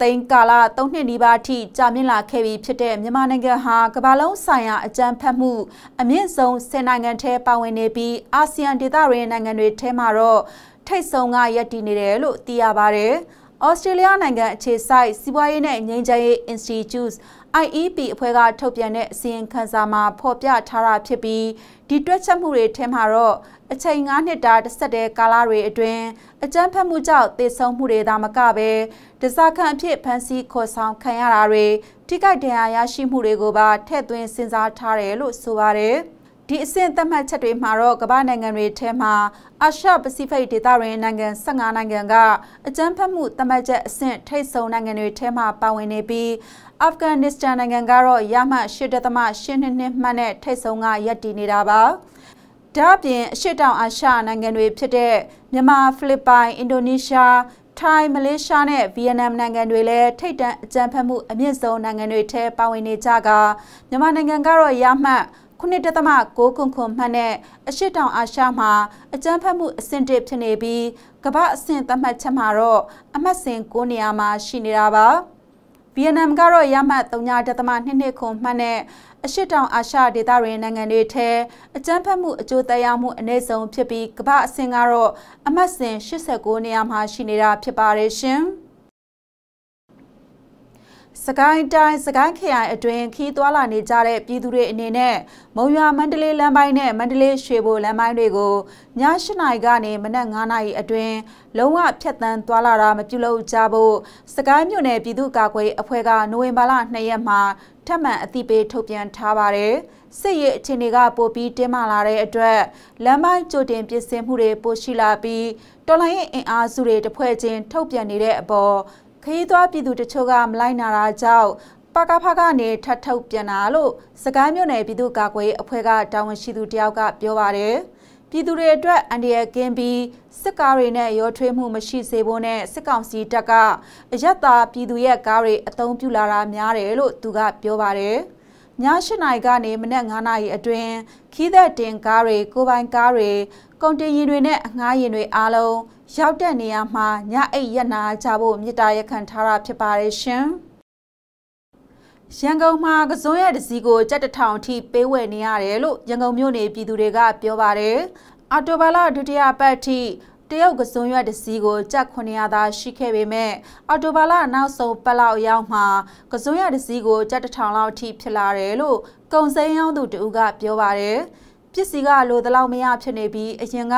သိမ်းကာလ၃နှစ်နီးပါးအထိကြာမြင့်လာခဲ့ပြီဖြစ်တဲ့မြန်မာနိုင်ငံဟာကမ္ဘာလုံးဆိုင်ရာအကြမ်းဖက်မှုအမြင့်ဆုံး၁၀နိုင်ငံထဲပါဝင်နေပြီးအာဆီယံဒေသတွင်းနိုင်ငံတွေထဲမှာတော့ထိတ်ဆုံးကရပ်တည်နေတယ်လို့သိရပါတယ်။ဩစတြေးလျနိုင်ငံအခြေစိုက်စီးပွားရေးနဲ့ငြိမ်းချမ်းရေး Institute IEP အဖွဲ့ကထုတ်ပြန်တဲ့အစီရင်ခံစာမှာဖော်ပြထားတာဖြစ်ပြီးဒီတွက်ချက်မှုတွေထဲမှာတော့အချိန်၅နှစ်တာတစ်ဆက်တည်းကာလတွေအတွင်းအကြမ်းဖက်မှုကြောင့်သေဆုံးမှုတွေသာမကပဲတစားခံအဖြစ်ဖမ်းဆီးခေါ်ဆောင်ခံရတာတွေထိခိုက်ဒဏ်ရာရရှိမှုတွေကိုပါထည့်သွင်းစဉ်းစားထားတယ်လို့ဆိုပါတယ်။ဒီအဆင့်သတ်မှတ်ချက်တွေမှာတော့ကမ္ဘာနိုင်ငံတွေထဲမှာအာရှပစိဖိတ်ဒေသတွင်နိုင်ငံ15နိုင်ငံကအကြမ်းဖက်မှုသတ်မှတ်ချက်အဆင့်ထိပ်ဆုံးနိုင်ငံတွေထဲမှာပါဝင်နေပြီးအာဖဂန်နစ္စတန်နိုင်ငံကတော့ရမှ8.82မှတ်နဲ့ထိတ်ဆုံးကရပ်တည်နေတာပါ။ဒါ့အပြင်အရှေ့တောင်အာရှနိုင်ငံတွေဖြစ်တဲ့မြန်မာ၊ဖိလစ်ပိုင်၊အင်ဒိုနီးရှား၊ထိုင်း၊မလေးရှားနဲ့ဗီယက်နမ်နိုင်ငံတွေလည်းထိတ်တန့်အကြမ်းဖက်မှုအမြင့်ဆုံးနိုင်ငံတွေထဲပါဝင်နေကြကမြန်မာနိုင်ငံကတော့ရမှ9.6ခွန်ခွန်မှတ်နဲ့အရှိတောင်အာရှမှာ အကြမ်းဖက်မှုအဆင့်တစ်ဖြစ်နေပြီးကမ္ဘာအဆင့်သတ်မှတ်ချက်မှာတော့အမှတ်စဉ်9နေရာမှာရှိနေတာပါ။ဗီယက်နမ်ကတော့ရမှတ်3.22ခွန်မှတ်နဲ့အရှိတောင်အာရှဒေသတွင်နိုင်ငံတွေထဲအကြမ်းဖက်မှုအကျိုးသက်ရောက်မှုအနည်းဆုံးဖြစ်ပြီးကမ္ဘာအဆင့်ကတော့အမှတ်စဉ်89နေရာမှာရှိနေတာဖြစ်ပါတယ်ရှင်။စကိုင်းတိုင်းစကိုင်းခရိုင်အတွင်းခီးသွွာလာနေကြတဲ့ပြည်သူတွေအနေနဲ့မုံရွာမန္တလေးလမ်းပိုင်းနဲ့မန္တလေးရွှေဘိုလမ်းပိုင်းတွေကိုည၈နာရီကနေမနက်၅နာရီအတွင်းလုံးဝဖြတ်တန်းသွွာလာတာမပြုလုပ်ကြဖို့စကိုင်းမြို့နယ်ပြည်သူ့ကာကွယ်အဖွဲ့ကနိုဝင်ဘာလ၂ရက်မှာထပ်မံအသိပေးထုတ်ပြန်ထားပါတယ်။စစ်ရေးအခြေအနေကပိုပြီးတင်းမာလာတဲ့အတွက်လမ်းပိုင်းကြိုတင်ပြင်ဆင်မှုတွေပိုရှိလာပြီးတော်လိုင်းရဲ့အင်အားစုတွေတစ်ဖွဲ့ချင်းထုတ်ပြန်နေတဲ့အပေါ်ခရီးသွားပြည်သူတချို့ကမလိုက်နာတာကြောင့်ပကဖကနေထပ်ထုတ်ပြန်တာလို့စကိုင်းမြို့နယ်ပြည်သူ့ကာကွယ်ရေးအဖွဲ့ကတာဝန်ရှိသူတယောက်ကပြောပါတယ်။ပြည်သူတွေအတွက်အန္တရာယ်ကင်းပြီးစစ်ကားတွေနဲ့ရောထွေးမှုမရှိစေဖို့နဲ့စစ်ကောင်စီတပ်ကအယက်သားပြည်သူရဲ့ကားတွေအသုံးပြုလာတာများတယ်လို့သူကပြောပါတယ်။ည၈နာရီကနေမနက်9နာရီအတွင်းခီးသက်တင်ကားတွေကိုပိုင်ကားတွေကုန်တင်ယာဉ်တွေနဲ့အငှားယာဉ်တွေအားလုံးရောက်တဲ့နေရာမှာညအိတ်ရနာကြဖို့မြစ်တာရခံထားတာဖြစ်ပါတယ်ရှင်။ရန်ကုန်မှာကစွန်းရဲ့တစည်းကိုကြက်တထောင်အထိပေးဝယ်နေရတယ်လို့ရန်ကုန်မြို့နယ်ပြည်သူတွေကပြောပါတယ်။အော်တိုဘာလဒုတိယပတ်အထိတရုတ်ကစွန်ရွက်တစီကိုကြက်900သာရှိခဲ့ပေမဲ့အော်တိုဘာလနောက်ဆုံးပတ်လောက်ရောက်မှကစွန်ရွက်တစီကိုကြက်1000လောက်ထိဖြစ်လာတယ်လို့ကုံစိမ်းရောင်းသူတဦးကပြောပါတယ်။ပစ္စည်းကလိုသလောက်မရဖြစ်နေပြီးအရင်က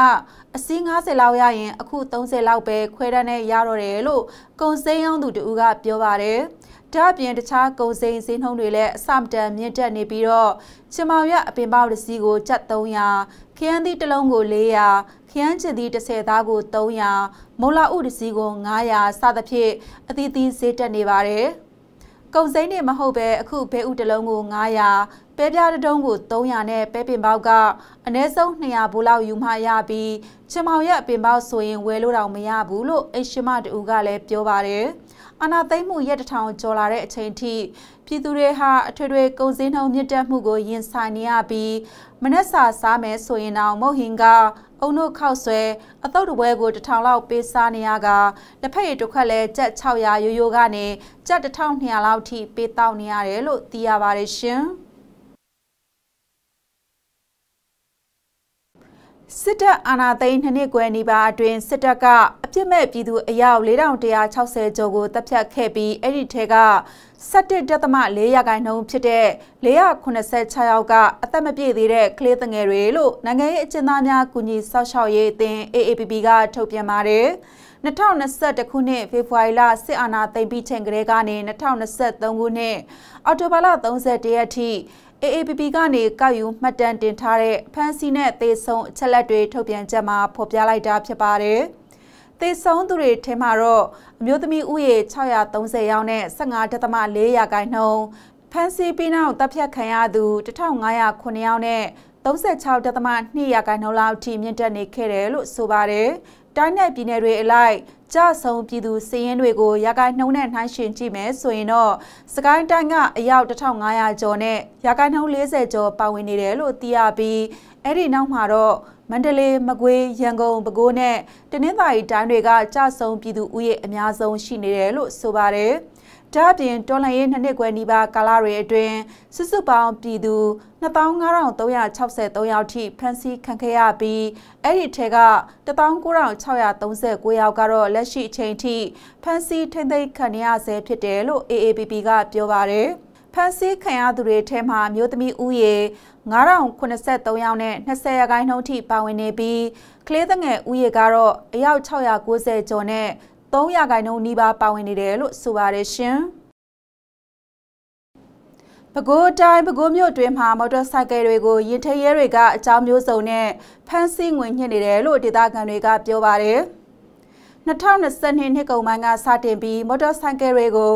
အစီး90လောက်ရရင်အခု30လောက်ပဲခွဲတန်းနဲ့ရတော့တယ်လို့ကုန်စိမ်းရောင်းသူတူကပြောပါတယ်။ဒါ့အပြင်တခြားကုန်စိမ်းဈေးနှုန်းတွေလည်းအဆမတန်မြင့်တက်နေပြီးတော့ချင်မောင်ရအပင်ပေါက်တစ်စီးကို7300ခရမ်းသီးတစ်လုံးကို400ခရမ်းချစ်သီး30သားကို300မုလာဥတစ်စီးကို900စသဖြင့်အသီးသီးဈေးတက်နေပါတယ်။ကုန်စိမ်းတွေမဟုတ်ပဲအခုဘဲဥတလုံးကို900ပဲပြားတုံးကို300နဲ့ပဲပင်ပေါက်ကအနည်းဆုံး200ဘိုးလောက်ယူမှရပြီးချင်မောင်ရဲ့ပင်ပေါက်ဆိုရင်ဝယ်လို့တော့မရဘူးလို့အိမ်ရှင်မတူကလည်းပြောပါတယ်။အာဏာသိမ်းမှုရက်တထောင်ကျော်လာတဲ့အချိန်ထိပြည်သူတွေဟာအထွေထွေကုန်စည်နှုန်းမြင့်တက်မှုကိုရင်ဆိုင်နေရပြီးမနှက်စာစားမယ်ဆိုရင်တောင်မုတ်ဟင်ကအုံတို့ခောက်ဆွဲအတုပ်တပွဲကိုတထောင်လောက်ပေးစားနေရကတစ်ဖက်ရတစ်ခွက်လဲကြက်600ရိုးရိုးကနေကြက်1200လောက်ထိပေးတောက်နေရတယ်လို့သိရပါတယ်ရှင်။စစ်တပ်အာဏာသိမ်းနှစ်နှစ်ကွယ်နီးပါးအတွင်းစစ်တပ်ကပြစ်မဲ့ပြည်သူအယောက်4160ကျော်ကိုတပ်ဖြတ်ခဲ့ပြီးအဲ့ဒီထဲက17.4ရာခိုင်နှုန်းဖြစ်တဲ့486ယောက်ကအသက်မပြည့်သေးတဲ့ကလေးငယ်တွေလို့နိုင်ငံရေးအကျဉ်းသားများကူညီဆောက်ရှောက်ရေးအသင်း AAPP ကထုတ်ပြန်ပါတယ်2021ခုနှစ်ဖေဖော်ဝါရီလစစ်အာဏာသိမ်းပြီးချိန်ကလေးကနေ2023ခုနှစ်အောက်တိုဘာလ31ရက်ထိ AAPP ကနေကောက်ယူမှတ်တမ်းတင်ထားတဲ့ဖမ်းဆီးနဲ့သေဆုံးအချက်လက်တွေထုတ်ပြန်ချက်မှာဖော်ပြလိုက်တာဖြစ်ပါတယ်။သေဆုံးသူတွေထဲမှာတော့အမျိုးသမီးဥယေ630ယောက်နဲ့15.4ရာခိုင်နှုန်းဖန်စီပီနောက်တပ်ဖြတ်ခံရသူ1509ယောက်နဲ့36.2ရာခိုင်နှုန်းလောက်ထိမြင့်တက်နေခဲ့တယ်လို့ဆိုပါတယ်။တိုင်းနယ်ပြည်နယ်တွေအလိုက်ကြဆုံပြည်သူစည်ရင်းတွေကိုရာခိုင်နှုန်းနဲ့နှိုင်းယှဉ်ကြည့်မယ်ဆိုရင်တော့စကိုင်းတိုင်းကအယောက်1500ကျော်နဲ့ရာခိုင်နှုန်း40ကျော်ပါဝင်နေတယ်လို့သိရပြီးအဲ့ဒီနောက်မှာတော့မန္တလေးမကွေးရန်ကုန်ပဲခူးနဲ့တနင်္သာရီတိုင်းတွေကကြဆုံပြည်သူဥယျာဉ်အများဆုံးရှိနေတယ်လို့ဆိုပါတယ်။ဒါ့အပြင်တော်လှန်ရေးနှစ်နှစ်ကွယ်နီးပါးကာလတွေအတွင်းစုစုပေါင်းပြည်သူ25,363ယောက်ထိဖမ်းဆီးခံခဲ့ရပြီးအဲ့ဒီထဲက19,639ယောက်ကတော့လက်ရှိအချိန်ထိဖမ်းဆီးထိမ့်သိမ်းခံရဆဲဖြစ်တယ်လို့ AAPP ကပြောပါတယ်။ဖန်ဆီးခံရသူတွေထဲမှာမျိုးသမီးဦးရေ9083ယောက်နဲ့20ရာခိုင်နှုန်းထိပါဝင်နေပြီးကလေးသငယ်ဦးရေကတော့အယောက်690ကျော်နဲ့3ရာခိုင်နှုန်းနီးပါးပါဝင်နေတယ်လို့ဆိုပါတယ်ရှင်။ပဲခူးတိုင်းပဲခူးမြို့တွင်မှာမော်တော်ဆိုင်ကယ်တွေကိုရင်ထရဲတွေကအကြောင်းမျိုးစုံနဲ့ဖမ်းဆီးငွေညှစ်နေတယ်လို့ဒေသခံတွေကပြောပါတယ်။2022နှစ်ကုန်ပိုင်းကစတင်ပြီးမော်တော်ဆိုင်ကယ်တွေကို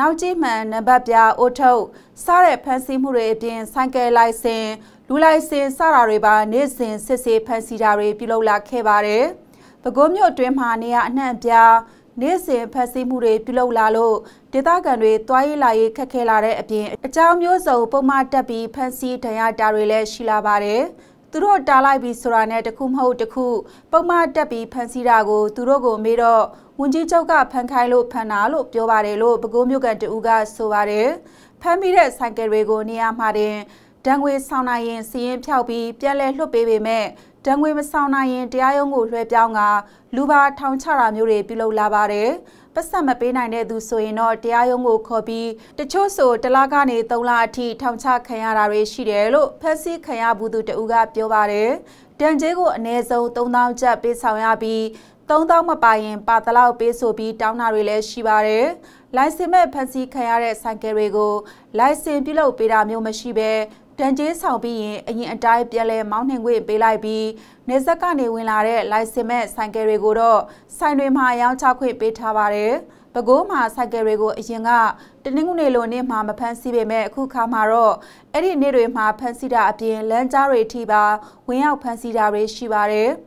နောက်ကြီးမှန်နံပါတ်ပြအိုထုပ်စားတဲ့ဖန်ဆီးမှုတွေအပြင်ဆိုင်ကယ်လိုင်စင်လူလိုင်စင်စတာတွေပါနေ့စဉ်စစ်ဆေးဖန်ဆီးတာတွေပြုလုပ်လာခဲ့ပါတယ်။ပဲခူးမြို့အတွင်းမှာနေရအနှံ့ပြနေ့စဉ်ဖန်ဆီးမှုတွေပြုလုပ်လာလို့ဒေသခံတွေတွားရေးလာရေးခက်ခဲလာတဲ့အပြင် အကြောင်းမျိုးစုံပုံမှန်တက်ပြီးဖန်ဆီးဒဏ်ရာတာတွေလည်းရှိလာပါတယ်။သူတို့တားလိုက်ပြီဆိုတာနဲ့တခုမဟုတ်တခု ပုံမှန်တက်ပြီးဖန်စီတာကို သူတို့ကိုမေးတော့ဝန်ကြီးချုပ်ကဖန်ခိုင်းလို့ဖန်တာလို့ပြောပါတယ်လို့ပဲခူးမြို့ကန်တူကဆိုပါတယ်ဖမ်းမိတဲ့ဆိုင်ကယ်တွေကိုနေရာမှာတင်တံငွေဆောင်နိုင်ရင်စီရင်ဖြောက်ပြီးပြန်လဲလွှတ်ပေးပေမဲ့တံငွေမဆောင်နိုင်ရင်တရားရုံးကိုလွှဲပြောင်းကလူပါထောင်ချတာမျိုးတွေပြုလုပ်လာပါတယ်။ပတ်ဆက်မပေးနိုင်တဲ့သူဆိုရင်တော့တရားရုံးကိုခေါ်ပြီးတချို့ဆိုတလားကနေ၃လအထိထောင်ချခံရတာတွေရှိတယ်လို့ဖက်စီခံရဘူးသူတဦးကပြောပါတယ်။တန်ကျေးကိုအ ਨੇ ဆုံး3000ကျပ်ပေးဆောင်ရပြီး3000မပါရင်ပါတလောက်ပေးဆိုပြီးတောင်းတာတွေလည်းရှိပါတယ်။လိုင်စင်မဲ့ဖန်စီခံရတဲ့ဆိုင်ကယ်တွေကိုလိုင်စင်ပြုလုပ်ပေးတာမျိုးမရှိဘဲတန်ကျေးဆောင်ပြီးရင်အရင်အတိုင်းပြန်လဲမောင်းနှင်ခွင့်ပေးလိုက်ပြီးနေဆက်ကနေဝင်လာတဲ့လိုင်စင်မဲ့ဆိုင်ကယ်တွေကိုတော့ဆိုင်တွေမှာရောင်းချခွင့်ပေးထားပါတယ်။ပဲခူးမှာဆိုင်ကယ်တွေကိုအရင်ကတနင်္ဂနွေလိုနေ့မှာမဖမ်းဆီးပေမဲ့အခုခါမှာတော့အဲ့ဒီနေ့တွေမှာဖမ်းဆီးတာအပြင်လမ်းကြားတွေထိပါဝင်ရောက်ဖမ်းဆီးတာတွေရှိပါတယ်။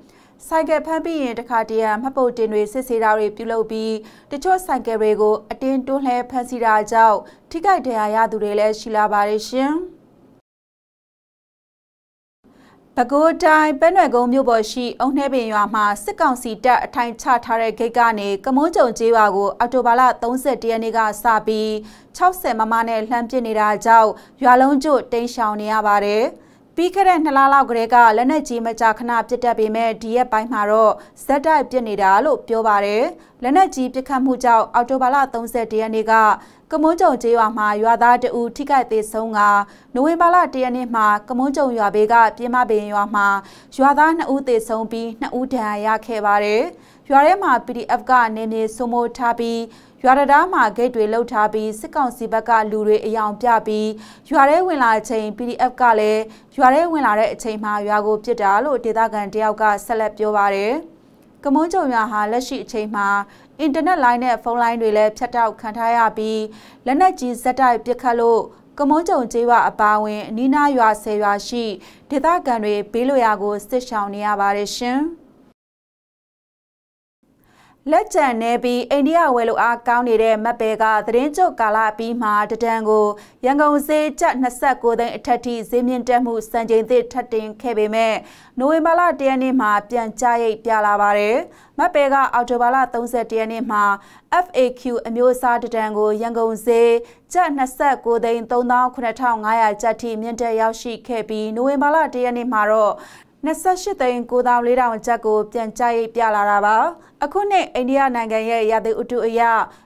ဆိုင်ကယ်ဖမ်းပြီးရင်တခါတရံမှတ်ပုံတင်တွေစစ်ဆေးတာတွေပြုလုပ်ပြီးတချို့ဆိုင်ကယ်တွေကိုအတင်းတွန်းလှဲဖမ်းဆီးတာကြောင့်ထိခိုက်ဒဏ်ရာရသူတွေလည်းရှိလာပါတယ်ရှင်။ပဲခူးတိုင်းပဲနွယ်ကုန်းမြို့ပေါ်ရှိအုံနှဲပင်ရွာမှာစစ်ကောင်စီတပ်အထိုင်ချထားတဲ့ဂိတ်ကနေကမုန်းကြုံကျေးရွာကိုအော်တိုဘာလ31ရက်နေ့ကစပြီး60မမနဲ့လှမ်းပစ်နေတာကြောင့်ရွာလုံးကျွတ်တိမ်းရှောင်နေရပါတယ်။ပြီးခဲ့တဲ့နှစ်လလောက်ကလေးကလက်နက်ကြီးမကြာခဏပစ်တတ်ပေမဲ့ဒီရက်ပိုင်းမှာတော့ဇက်တိုက်ပစ်နေတာလို့ပြောပါတယ်။လက်နက်ကြီးပစ်ခတ်မှုကြောင့်အော်တိုဘာလ31ရက်နေ့ကကမွန်းကြုံကျေးရွာမှာရွာသားတဦးထိခိုက်သေးဆုံးကနိုဝင်ဘာလ1ရက်နေ့မှာကမွန်းကြုံရွာဘေးကပြင်းမပင်ရွာမှာရွာသား2ဦးသေဆုံးပြီး2ဦးဒဏ်ရာရခဲ့ပါတယ်။ရွာထဲမှာ PDF ကနေမြေစုမိုးထားပြီးရွာတတားမှာဂိတ်တွေလှုပ်ထားပြီးစစ်ကောင်စီဘက်ကလူတွေအယောင်ပြပြီးရွာထဲဝင်လာချိန် PDF ကလည်းရွာထဲဝင်လာတဲ့အချိန်မှာရွာကိုပြစ်တာလို့ဒေသခံတယောက်ကဆက်လက်ပြောပါတယ်ကမွန်းကြုံရွာဟာလက်ရှိအချိန်မှာအင်တာနက်လိုင်းနဲ့ဖုန်းလိုင်းတွေလည်းဖြတ်တောက်ခံထားရပြီးလက်နက်ကြီးဇက်တိုက်ပစ်ခတ်လို့ကမွန်းကြုံကျေးရွာအပါဝင်အနီးနားရွာဆယ်ရွာရှိဒေသခံတွေဘေးလွရာကိုစစ်ရှောင်နေရပါတယ်ရှင်။လက်ကျန်နေပြီးအိန္ဒိယဝယ်လိုအားကောင်းနေတဲ့မက်ပဲကသတင်းကြုတ်ကာလပြီးမှတဒံကိုရန်ကုန်ဈေးကျပ်29သိန်းအထက်ထိဈေးမြင့်တက်မှုစံချိန်သစ်ထပ်တင်ခဲ့ပေမဲ့နိုဝင်ဘာလ10ရက်နေ့မှာပြန်ကျရိပ်ပြလာပါတယ်။မက်ပဲကအော်တိုဘာလ31ရက်နေ့မှာ FAQ အမျိုးအစားတဒံကိုရန်ကုန်ဈေးကျပ်29သိန်း3500ကျပ်ထိမြင့်တက်ရောက်ရှိခဲ့ပြီးနိုဝင်ဘာလ10ရက်နေ့မှာတော့28သိန်း9400ကျပ်ကို ပြန်ကျရိပ်ပြလာတာပါ။အခုနှစ်အိန္ဒိယနိုင်ငံရဲ့ရာသီဥတုအရ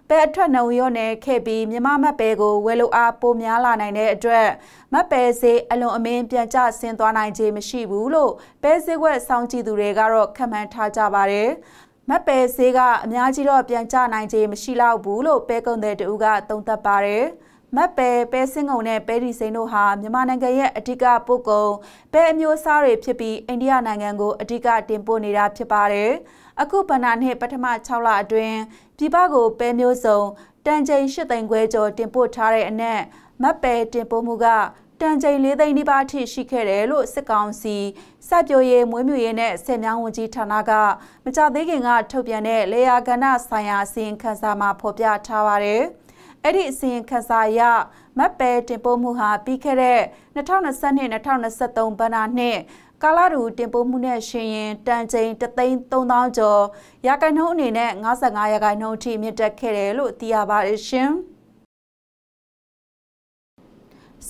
ပဲအထွက်နှုန်းရော့နေခဲ့ပြီးမြမမက်ပဲကိုဝယ်လိုအားပိုများလာနိုင်တဲ့အတွက်မက်ပဲဈေးအလွန်အမင်းပြန်ကျဆင်းသွားနိုင်ခြင်းမရှိဘူးလို့ပဲဈေးကွက်စောင့်ကြည့်သူတွေကတော့ခန့်မှန်းထားကြပါတယ်။မက်ပဲဈေးကအများကြီးတော့ပြန်ကျနိုင်ခြင်းမရှိတော့ဘူးလို့ပဲကုန်တဲ့တူကသုံးသပ်ပါတယ်။မက်ပဲပဲစင်းငုံနဲ့ပဲဒီစိန်တို့ဟာမြန်မာနိုင်ငံရဲ့အဓိကပို့ကုန်ပဲအမျိုးအစားတွေဖြစ်ပြီးအိန္ဒိယနိုင်ငံကိုအဓိက တင်ပို့နေတာဖြစ်ပါတယ်။အခုဘဏ္ဍာနှစ်ပထမ6လအတွင်းပြည်ပကိုပဲမျိုးစုံတန်ချိန်8သိန်းခွဲကျော်တင်ပို့ထားတဲ့အနက်မတ်ပဲတင်ပို့မှုကတန်ချိန်၄သိန်းနီးပါးထိရှိခဲ့တယ်လို့စစ်ကောင်စီစပြိုရဲမွေးမြူရေးနဲ့ဆယ်မြောင်းဝန်ကြီးဌာနကမကြသေးခင်ကထုတ်ပြန်တဲ့လေယာကဏ္ဍဆိုင်ရာအစီရင်ခံစာမှာဖော်ပြထားပါတယ်။အဲ့ဒီအစီရင်ခံစာအရမတ်ပဲတင်ပို့မှုဟာပြီးခဲ့တဲ့2022-2023ဘဏ္ဍာနှစ်ကာလာတူတင်ပို့မှုနဲ့ရှင်ရင်တန်ချိန်33000ကျော်ရာခိုင်နှုန်းအနေနဲ့55ရာခိုင်နှုန်းအထိမြင့်တက်ခဲ့တယ်လို့သိရပါတယ်ရှင်။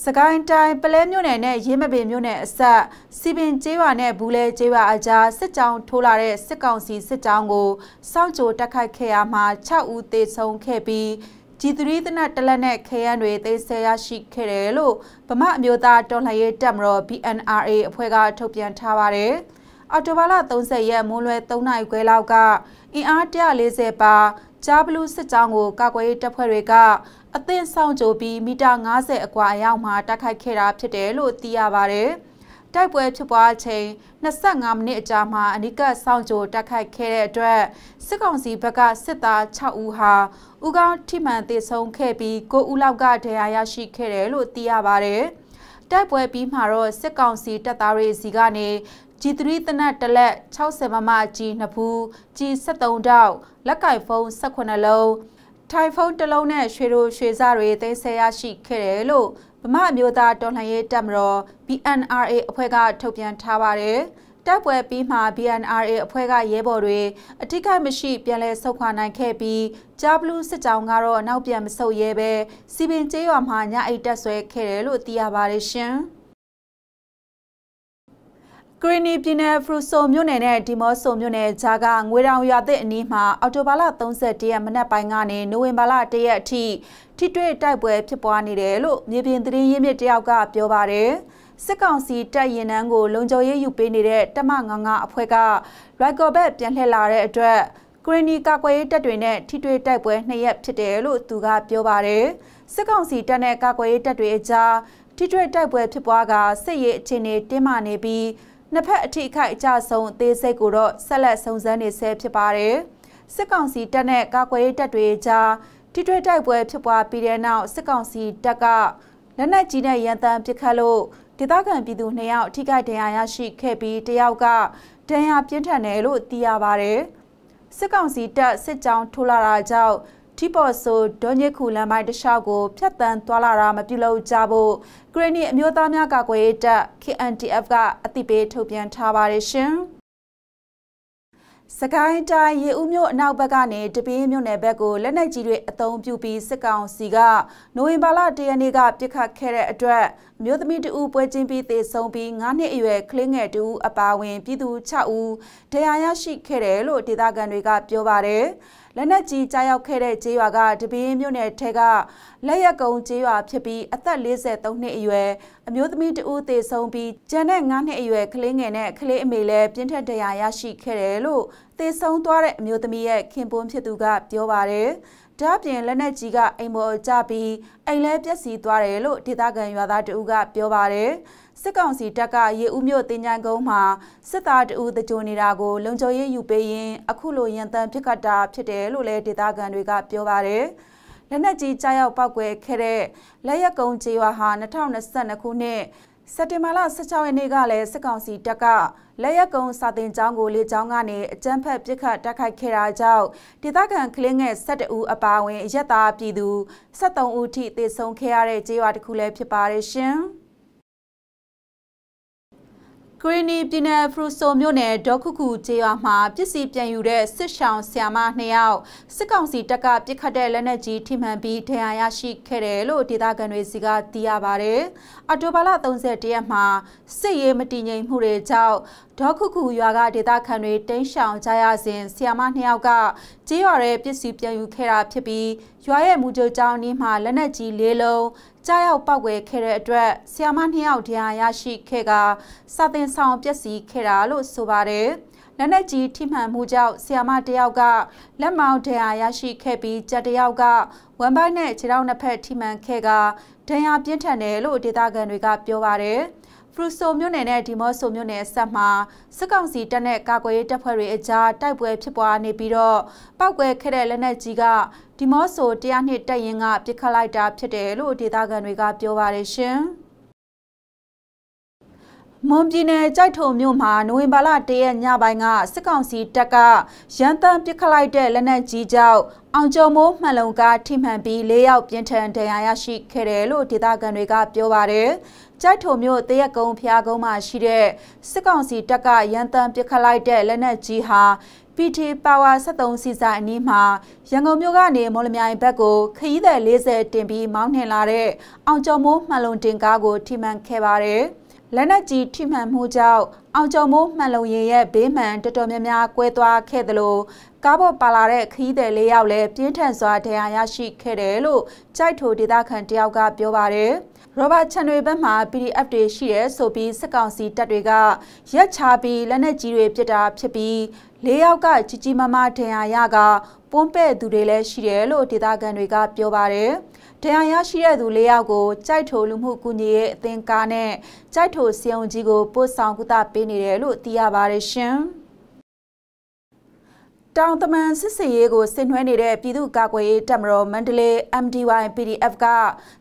စကိုင်းတိုင်းပလဲမြို့နယ်နဲ့ရင်းမပင်မြို့နယ်အစပ်စီပင်ကျေးရွာနဲ့ဘူးလဲကျေးရွာအကြားစစ်ကြောင်းထိုးလာတဲ့စစ်ကောင်စီစစ်ကြောင်းကိုစောင့်ကြိုတက်ခိုက်ခဲ့ရမှာ6ဦးသေဆုံးခဲ့ပြီးဂျီသရီသနတ်တလက်နဲ့ခဲယမ်းတွေသိမ်းဆဲရရှိခဲ့တယ်လို့ဗမာအမျိုးသားတော်လှန်ရေးတပ်မတော် BNRA အဖွဲ့ကထုတ်ပြန်ထားပါတယ်။အော်တိုဘာလ30ရက်မိုးလွယ်3နာရီခွဲလောက်ကအင်အား140ပါဂျာဘလူးစစ်ကြောင်းကိုကာကွယ်ရေးတပ်ဖွဲ့တွေကအသင့်ဆောင်ကြိုပြီးမီတာ90အကွာအရောက်မှာတိုက်ခိုက်ခဲ့တာဖြစ်တယ်လို့သိရပါတယ်။တိုက်ပွဲဖြစ်ပွားချိန်25မိနစ်အကြာမှာအနိကဆောင်ကြိုတိုက်ခိုက်ခဲ့တဲ့အတွက်စစ်ကောင်စီဘက်ကစစ်သား6ဦးဟာဦးကောင်းထိမှန်သေဆုံးခဲ့ပြီးကိုဦးလောက်ကဒဏ်ရာရရှိခဲ့တယ်လို့သိရပါတယ်။တိုက်ပွဲပြီးမှတော့စစ်ကောင်စီတပ်သားတွေစီကနေ G3 တနက်တလက်60မမ G နှစ်ဖူး G 73တောက်လက်ကင်ဖုန်း18လုံးထိုင်ဖုန်းတစ်လုံးနဲ့ရွှေတို့ရွှေစားတွေသိမ်းဆဲရရှိခဲ့တယ်လို့ဗမာမျိုးသားတော်လှန်ရေးတပ်မတော် BNRA အဖွဲ့ကထုတ်ပြန်ထားပါတယ်။တပ်ပွဲပြီးမှ BNRA အဖွဲ့ကရဲဘော်တွေအထိခိုက်မရှိပြန်လည်ဆုတ်ခွာနိုင်ခဲ့ပြီးဂျာဘလူးစစ်ကြောင်းကတော့နောက်ပြန်မဆုတ်ရဲပဲစီပင်ကျေးရွာမှာညအိတ်တက်ဆွဲခဲ့တယ်လို့သိရပါတယ်ရှင်။ကရီနီပြည်နယ်ဖရူဆိုမြို့နယ်နဲ့ဒီမော့ဆိုမြို့နယ်ကြားကငွေတောင်ရွာသစ်အနီးမှာအော်တိုဘာလ31ရက်မနက်ပိုင်းကနေနိုဝင်ဘာလ1ရက်အထိထိတွေ့တိုက်ပွဲဖြစ်ပွားနေတယ်လို့မြေပြင်သတင်းရင်းမြစ်တယောက်ကပြောပါတယ်။စစ်ကောင်စီတပ်ရင်နှန်းကိုလုံခြုံရေးယူပေးနေတဲ့တမငငအဖွဲ့ကရိုက်ကော်ဘက်ပြန်လှည့်လာတဲ့အတွက်ကရီနီကာကွယ်ရေးတပ်တွေနဲ့ထိတွေ့တိုက်ပွဲနှစ်ရက်ဖြစ်တယ်လို့သူကပြောပါတယ်စစ်ကောင်စီတပ်နဲ့ကာကွယ်ရေးတပ်တွေအကြားထိတွေ့တိုက်ပွဲဖြစ်ပွားကစစ်ရေးအခြေအနေတင်းမာနေပြီးနှစ်ဖက်အထိခိုက်အကြဆုံးအသေးစိတ်ကိုတော့ဆက်လက်စုံစမ်းနေဆဲဖြစ်ပါတယ်စစ်ကောင်စီတပ်နဲ့ကာကွယ်ရေးတပ်တွေအကြားထိတွေ့တိုက်ပွဲဖြစ်ပွားပြီးတဲ့နောက်စစ်ကောင်စီတပ်ကလက်နက်ကြီးနဲ့ရန်တမ်းပစ်ခတ်လို့ဒေသခံပြည်သူ၂ယောက်ထိခိုက်ဒဏ်ရာရရှိခဲ့ပြီးတယောက်ကဒဏ်ရာပြင်းထန်တယ်လို့သိရပါတယ်။စစ်ကောင်စီတပ်စစ်ကြောင်းထိုးလာတာကြောင့်ထိပေါ်ဆိုဒေါညစ်ခုလမ်းပိုင်းတစ်လျှောက်ကိုဖျက်ဆီးသွားလာတာမပြုလုပ်ကြဖို့ကရနီအမျိုးသားများကာကွယ်ရေးတပ် KNTF ကအသိပေးထုတ်ပြန်ထားပါတယ်ရှင်။စကိုင်းတိုင်းရေဦးမြို့အနောက်ဘက်ကနေတပင်းမြို့နယ်ဘက်ကိုလက်နက်ကြီးတွေအုံပြုပြီးစစ်ကောင်စီကနိုဝင်ဘာလ၁ရက်နေ့ကပြစ်ခတ်ခဲ့တဲ့အတွက်မြို့သမီးတဦးပွဲချင်းပြီးသေဆုံးပြီး9နှစ်အရွယ်ကလေးငယ်တဦးအပါအဝင်ပြည်သူ6ဦးဒဏ်ရာရရှိခဲ့တယ်လို့ဒေသခံတွေက ပြောပါတယ်။လက်နက်ကြီးကြားရောက်ခဲ့တဲ့ကြေးရွာကတပင်းမြို့နယ်ထဲကလက်ရက်ကုံကြေးရွာဖြစ်ပြီးအသက်43နှစ်အရွယ်အမျိုးသမီးတဦးသေဆုံးပြီးကျန်တဲ့9နှစ်အရွယ်ကလေးငယ်နဲ့ကလေးအမေလည်းပြင်းထန်ဒဏ်ရာရရှိခဲ့တယ်လို့သေဆုံးသွားတဲ့အမျိုးသမီးရဲ့ခင်ပွန်းဖြစ်သူကပြောပါတယ်။။ဒါ့အပြင်လက်နက်ကြီးကအိမ်ပေါ်ကျပြီးအိမ်လဲပျက်စီးသွားတယ်လို့ဒေသခံရွာသားတဦးကပြောပါတယ်။စစ်ကောင်စီတပ်ကရေဦးမြို့တင်ញိုင်ကုန်းမှာစစ်သားတဦးတကြိုနေတာကိုလုံခြုံရေးယူပေးရင် အခုလိုရန်တမ်းပြစ်ခတ်တာဖြစ်တယ်လို့လည်းဒေသခံတွေကပြောပါတယ်။လက်နက်ကြီးကြားရောက်ပောက်ကွယ်ခဲ့တဲ့လက်ရက်ကုံကျေးရွာဟာ2022ခုနှစ်စက်တင်ဘာလ16ရက်နေ့ကလည်းစစ်ကောင်စီတပ်ကလက်ရက်ကုံစာတင်ကျောင်းကိုလေကျောင်းကနေအကြမ်းဖက်ပစ်ခတ်တိုက်ခိုက်ခဲ့တာကြောင့်ဒေသခံကလင်းငယ်12ဦးအပါအဝင်အရက်သားပြည်သူ73ဦးထိသေဆုံးခဲ့ရတဲ့ကြေးရွာတစ်ခုလည်းဖြစ်ပါတယ်ရှင်။ဂရီနီပြည်နယ်ဖရူဆိုမြို့နယ်ဒေါခုခုကျေးရွာမှာပစ္စည်းပြန်ယူတဲ့စစ်ဆောင်ဆ iam မနှစ်ယောက်စစ်ကောင်စီတပ်ကပစ်ခတ်တဲ့လက်နက်ကြီးထိမှန်ပြီးဒဏ်ရာရရှိခဲ့တယ်လို့ဒေသခံတွေစီကသိရပါတယ်။အော်တိုဘာလ31ရက်မှာစစ်ရေးမတည်ငြိမ်မှုတွေကြောင့်ဒေါခုခုရွာကဒေသခံတွေတိမ်းရှောင်ကြရစဉ်ဆီယာမနှစ်ယောက်ကကြေးရွာရဲ့ပစ္စည်းပြန်ယူခဲ့တာဖြစ်ပြီးရွာရဲ့မူကြိုကျောင်းနီးမှာလက်နက်ကြီး၄လုံးကြားရောက်ပောက်ွယ်ခဲ့တဲ့အတွက်ဆီယာမနှစ်ယောက်ဒဏ်ရာရရှိခဲ့ကစာသင်ဆောင်ပျက်စီးခဲ့တာလို့ဆိုပါတယ်လက်နက်ကြီးထိမှန်မှုကြောင့်ဆီယာမတယောက်ကလက်မောင်းဒဏ်ရာရရှိခဲ့ပြီးကြက်တယောက်ကဝမ်ပိုင်းနဲ့ခြေထောက်နှစ်ဖက်ထိမှန်ခဲ့ကဒဏ်ရာပြင်းထန်တယ်လို့ဒေသခံတွေကပြောပါတယ်။ဖရူဆိုမြို့နယ်နဲ့ဒီမော့ဆိုမြို့နယ်ဆက်မှာစစ်ကောင်စီတပ်နဲ့ကာကွယ်ရေးတပ်ဖွဲ့တွေအကြားတိုက်ပွဲဖြစ်ပွားနေပြီးတော့ပောက်ကွဲခဲ့တဲ့လက်နက်ကြီးကဒီမော့ဆိုတရားနှစ်တပ်ရင်းကပစ်ခတ်လိုက်တာဖြစ်တယ်လို့ဒေသခံတွေကပြောပါတယ်ရှင်။မွန်ပြည်နယ်ကြိုက်ထုံမြို့မှာနိုဝင်ဘာလ၁ရက်ညပိုင်းကစစ်ကောင်စီတပ်ကရန်တမ်းပစ်ခတ်လိုက်တဲ့လက်နက်ကြီးကြောင့်အောင်ကျော်မိုးမှန်လုံကထိမှန်ပြီး၄ယောက်ပြင်းထန်ဒဏ်ရာရရှိခဲ့တယ်လို့ဒေသခံတွေကပြောပါတယ်။ကြိုက်ထုံမြို့တရက်ကုန်းဖျားကုန်းမှာရှိတဲ့စစ်ကောင်စီတပ်ကရန်တမ်းပစ်ခတ်လိုက်တဲ့လက်နက်ကြီးဟာ PT Power 73စီစာအနီးမှာရန်ကုန်မြို့ကနေမော်လမြိုင်ဘက်ကိုခရီးသည်40တင်ပြီးမောင်းနှင်လာတဲ့အောင်ကျော်မိုးမှန်လုံတင်ကားကိုထိမှန်ခဲ့ပါတယ်။လက်နက်ကြီးထိမှန်မှုကြောင့်အောင်ကျော်မိုးမှန်လုံရင်ရဲ့ဘေးမှန်တော်တော်များများကွဲသွားခဲ့သလိုကားပေါ်ပါလာတဲ့ခီးသည်လေးယောက်လည်းပြင်းထန်စွာဒဏ်ရာရရှိခဲ့တယ်လို့ကြိုက်ထိုဒေသခံတယောက်ကပြောပါတယ်။ရောဘတ်ချန်တွေဘက်မှာ PDF တွေရှိရဲဆိုပြီးစစ်ကောင်စီတပ်တွေကရက်ချပြီးလက်နက်ကြီးတွေပစ်တာဖြစ်ပြီး၄ယောက်ကကြီးကြီးမားမားဒဏ်ရာရကပွန်းပဲ့သူတွေလည်းရှိတယ်လို့ဒေသခံတွေက ပြောပါတယ်။ဒဏ်ရာရရှိတဲ့သူ၄ယောက်ကိုကြိုက်ထိုလူမှုကူညီရေးအသင်းကားနဲ့ကြိုက်ထိုစီယုံကြီးကို ပို့ဆောင်ကူတာပေးနေတယ်လို့သိရပါတယ်ရှင်။တောင်တမန်စစ်စေရေးကိုဆင်နွှဲနေတဲ့ပြည်သူ့ကာကွယ်ရေးတပ်မတော်မန္တလေး MDY PDF က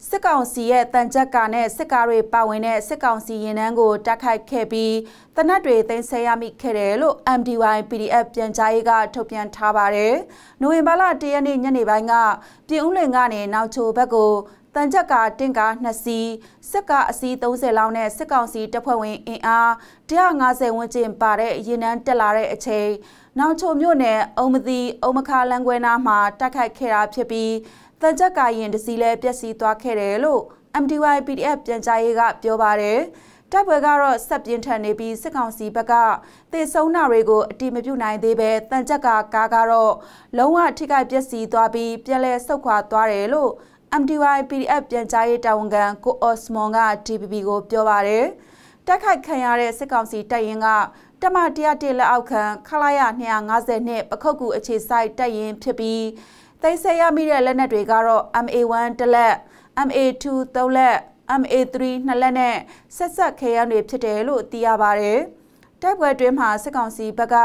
စစ်ကောင်စီရဲ့တန်ကြပ်ကာနဲ့စစ်ကားတွေပါဝင်တဲ့စစ်ကောင်စီရင်နှန်းကိုတိုက်ခိုက်ခဲ့ပြီးတနက်တွေသိမ်းဆည်းရမိခဲ့တယ်လို့ MDY PDF ပြန်ကြားရေးကထုတ်ပြန်ထားပါတယ်။နိုဝင်ဘာလ၁ရက်နေ့ညနေပိုင်းကပြည်ဦးလွင်ကနေ နောက်ချိုဘက်ကိုတန်ကြက်ကတင့်ကား2စီးစစ်ကားအစီး30လောက်နဲ့စစ်ကောင်စီတပ်ဖွဲ့ဝင်အင်အား150ဝန်းကျင်ပါတဲ့ရင်နှန်းတက်လာတဲ့အချိန်နောင်ချိုမြို့နယ်အုံမသိအုံမခါလန်ခွဲနာမှာတိုက်ခိုက်ခဲ့တာဖြစ်ပြီးတန်ကြက်ကာရင်တစီလဲပျက်စီးသွားခဲ့တယ်လို့ MDY PDF ပြန်ကြားရေးကပြောပါတယ်တပ်ဖွဲ့ကတော့ဆက်ပြင်းထန်နေပြီးစစ်ကောင်စီဘက်ကတေဆုံးနာတွေကိုအတိမပြုနိုင်သေးပဲတန်ကြက်ကကားကတော့လုံးဝထိခိုက်ပျက်စီးသွားပြီးပြန်လည်ဆုတ်ခွာသွားတယ်လို့ MDY PDF ပြန်ကြားရေးတာဝန်ခံကိုအော်စမွန်က TPP ကို ပြောပါတယ်တိုက်ခိုက်ခံရတဲ့စစ်ကောင်စီတပ်ရင်းကတမ101လက်အောက်ခံခလာရ250နဲ့ပခုတ်ကူအခြေဆိုင်တက်ရင်ဖြစ်ပြီးတိတ်ဆက်ရမိတဲ့လက်နက်တွေကတော့ MA1 တစ်လက် MA2 သုံးလက် MA3 နှစ်လက်နဲ့ဆက်ဆက်ခဲယမ်းတွေဖြစ်တယ်လို့သိရပါတယ်တိုက်ပွဲတွင်းမှာစစ်ကောင်စီဘက်က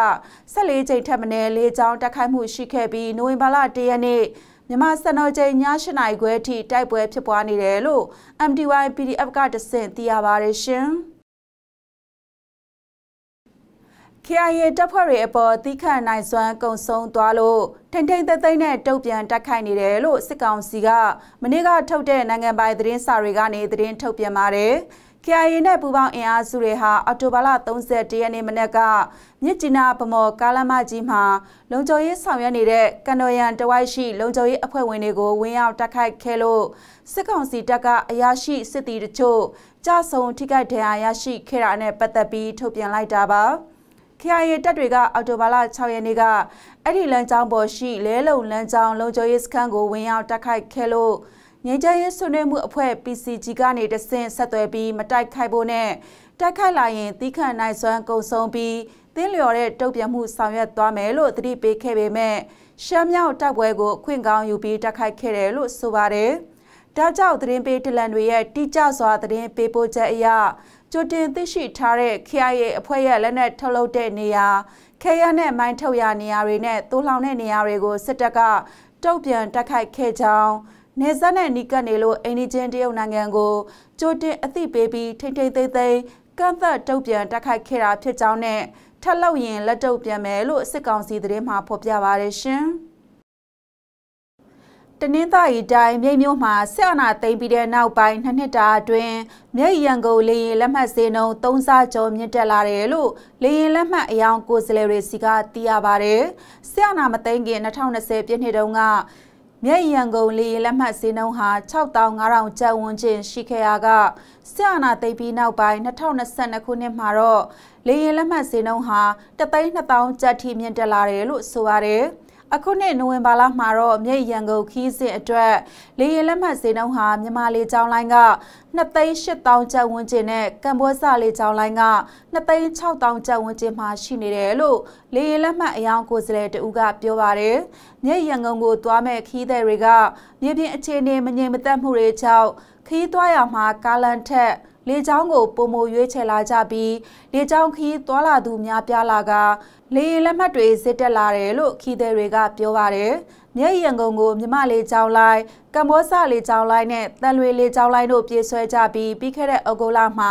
14ကြိမ်ထက်မနည်းလေးချောင်းတိုက်ခိုက်မှုရှိခဲ့ပြီးနိုဝင်ဘာလ10ရက်နေ့မြန်မာစံတော်ချိန်ည8နာရီခွဲအထိတိုက်ပွဲဖြစ်ပွားနေတယ်လို့ MDY PDF ကတဆင့်သိရပါတယ်ရှင်။ KIA တပ်ဖွဲ့တွေအပေါ်တီးခတ်နိုင်စွမ်းကုံဆုံးသွားလို့ထိန်ထိန်သက်သိမ်းနဲ့တုတ်ပြန်တိုက်ခိုက်နေတယ်လို့စစ်ကောင်စီကမနေ့ကထုတ်တဲ့နိုင်ငံပိုင်သတင်းစာတွေကနေသတင်းထုတ်ပြန်ပါတယ်။ KIA နဲ့ပူးပေါင်းအင်အားစုတွေဟာအော်တိုဘာလ31ရက်နေ့မနေ့ကမြစ်ကျနာဗမော်ကားလမကြီးမှာလုံခြုံရေးဆောင်ရွက်နေတဲ့ကန်တော်ရန်တဝိုက်ရှိလုံခြုံရေးအဖွဲ့ဝင်တွေကိုဝင်းရောက်တိုက်ခိုက်ခဲ့လို့စစ်ကောင်စီတပ်ကအရာရှိစစ်သည်တချို့ကြဆုံ ထိခိုက်ဒဏ်ရာရရှိခဲ့တာနဲ့ပတ်သက်ပြီးထုတ်ပြန်လိုက်တာပါ။ KIA တပ်တွေကအော်တိုဘာလ6ရက်နေ့ကအဲ့ဒီလမ်းကြောင်းပေါ်ရှိလဲလုံလမ်းကြောင်းလုံခြုံရေးစခန်းကိုဝင်ရောက်တိုက်ခိုက်ခဲ့လို့ငြိမ်းချမ်းရေးဆွေးနွေးမှုအဖွဲ့ PCG ကနေတဆင့်ဆက်သွယ်ပြီးမတိုက်ခိုက်ဖို့နဲ့တိုက်ခိုက်လာရင်သီးခံနိုင်စွမ်းကုန်ဆုံးပြီးတင်းလျော်တဲ့တုံ့ပြန်မှုဆောင်ရွက်သွားမယ်လို့သတိပေးခဲ့ပေမဲ့ရှမ်းမြောက်တပ်ပွဲကိုခွင့်ကောင်းယူပြီးတိုက်ခိုက်ခဲ့တယ်လို့ဆိုပါတယ်။ဒါကြောင့်သတင်းပေးတလန်တွေရဲ့တိကျစွာသတင်းပေးပို့ချက်အရကြိုတင်သိရှိထားတဲ့ KIA ရဲ့အဖွဲ့ရဲ့လက်နက်ထုတ်လုပ်တဲ့နေရာ၊ခဲရနဲ့မိုင်းထုတ်ရနေရာတွေနဲ့တိုးလောင်တဲ့နေရာတွေကိုစစ်တပ်ကတုတ်ပြန်တိုက်ခိုက်ခဲ့ကြောင်းနေဆက်နဲ့နီးကပ်နေလို့အိန္ဒိချင်းတရုတ်နိုင်ငံကိုကြိုတင်အသိပေးပြီးထိမ့်ထိမ့်သိမ့်သိမ့်ကန့်သက်တုတ်ပြန်တိုက်ခိုက်ခဲ့တာဖြစ်ကြောင်းနဲ့ထက်လောက်ရင်လက်တုတ်ပြန်မယ်လို့စစ်ကောင်စီသတင်းမှာဖော်ပြပါရရှင်။တနင်္သာရီတိုင်းမြိတ်မြို့မှာဆက်အနာသိမ်းပြီးတဲ့နောက်ပိုင်းနှစ်နှစ်တာအတွင်းမြိတ်ရန်ကုန်လေရင်လက်မှတ်ဈေးနှုန်းသုံးဆကျော်မြင့်တက်လာတယ်လို့လေရင်လက်မှတ်အယောင်ကိုယ်စားလှယ်တွေစီကသိရပါတယ်။ဆက်အနာမသိမ်းခင်2020ပြည့်နှစ်တုန်းကမြိုက်ရန်ကုန်လေလက်မှတ်ဈေးနှုန်းဟာ6500ကျပ်ဝန်းကျင်ရှိခဲ့ရာကဆရာနာသိပ်ပြီးနောက်ပိုင်း2022ခုနှစ်မှာတော့လေရင်လက်မှတ်ဈေးနှုန်းဟာ3,200ကျပ်ထိမြင့်တက်လာတယ်လို့ဆိုပါတယ်။အခုနှစ်နိုဝင်ဘာလမှာတော့မြိတ်ရန်ကုန်ခီးစစ်အတွက်လေယာဉ်လက်မှတ်ဈေးနှုန်းဟာမြန်မာလေကြောင်းလိုင်းက2,8000ကျပ်ဝန်းကျင်နဲ့ကမ်ဘောဇလေကြောင်းလိုင်းက2,6000ကျပ်ဝန်းကျင်မှာရှိနေတယ်လို့လေယာဉ်လက်မှတ်အယောင်ကိုယ်စားလှယ်တဦးကပြောပါတယ်။မြိတ်ရန်ကုန်ကိုသွားမဲ့ခီးသည်တွေကမြေပြင်အခြေအနေမငြိမ်မသက်မှုတွေကြောင့်ခီးသွားရမှာကားလန်ထက်လေကြောင်းကိုပုံမရွေးချယ်လာကြပြီးလေကြောင်းခီးသွာလာသူများပြားလာကလေရင်လက်မှတ်တွေစစ်တက်လာတယ်လို့ခီသည်တွေက ပြောပါတယ်။မြက်ရံကုန်ကိုမြမလေးကြောင်းလိုက်ကမ္ဘောဆလေးကြောင်းလိုင်းနဲ့တန်လွေလေးကြောင်းလိုင်းတို့ပြေးဆွဲကြပြီးပြီးခဲ့တဲ့အဂုလာမှာ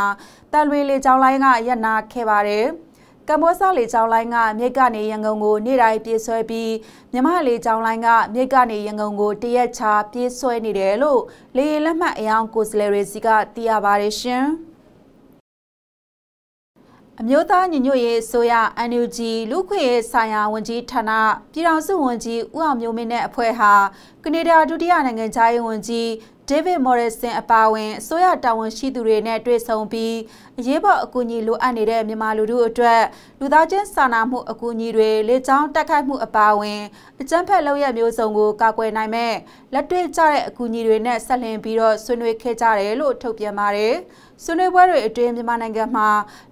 တန်လွေလေးကြောင်းလိုင်းကရနာခဲ့ပါတယ်။ကမ္ဘောဆလေးကြောင်းလိုင်းကမြိတ်ကနေရန်ကုန်ကိုနေ့တိုင်းပြေးဆွဲပြီးမြမလေးကြောင်းလိုင်းကမြိတ်ကနေရန်ကုန်ကိုတရက်ချပြေးဆွဲနေတယ်လို့လေရင်လက်မှတ်အယောင်ကိုစလဲရေစီကသိရပါတယ်ရှင်။အမျိုးသားညီညွတ်ရေးအစိုးရ NUG လူခွေဆိုင်ရာဝန်ကြီးဌာနပြည်ထောင်စုဝန်ကြီးဦးအောင်မျိုးမင်းနဲ့အဖွဲ့ဟာကနေဒါဒုတိယနိုင်ငံခြားရေးဝန်ကြီးဒေးဗစ်မော်ရစ်ဆင်အပါအဝင်အစိုးရတာဝန်ရှိသူတွေနဲ့တွေ့ဆုံပြီးအရေးပေါ်အကူအညီလိုအပ်နေတဲ့မြန်မာလူထုအတွက်လူသားချင်းစာနာမှုအကူအညီတွေလေကြောင်းတိုက်ခိုက်မှုအပါအဝင်အကြမ်းဖက်လုပ်ရမျိုးစုံကိုကာကွယ်နိုင်မဲ့လက်တွေ့ကျတဲ့အကူအညီတွေနဲ့ဆက်လျင်ပြီးတော့ဆွေးနွေးခဲ့ကြတယ်လို့ထုတ်ပြန်ပါတယ်။ဆွေးနွေးပွဲတွေအတွင်းမြန်မာနိုင်ငံမှာ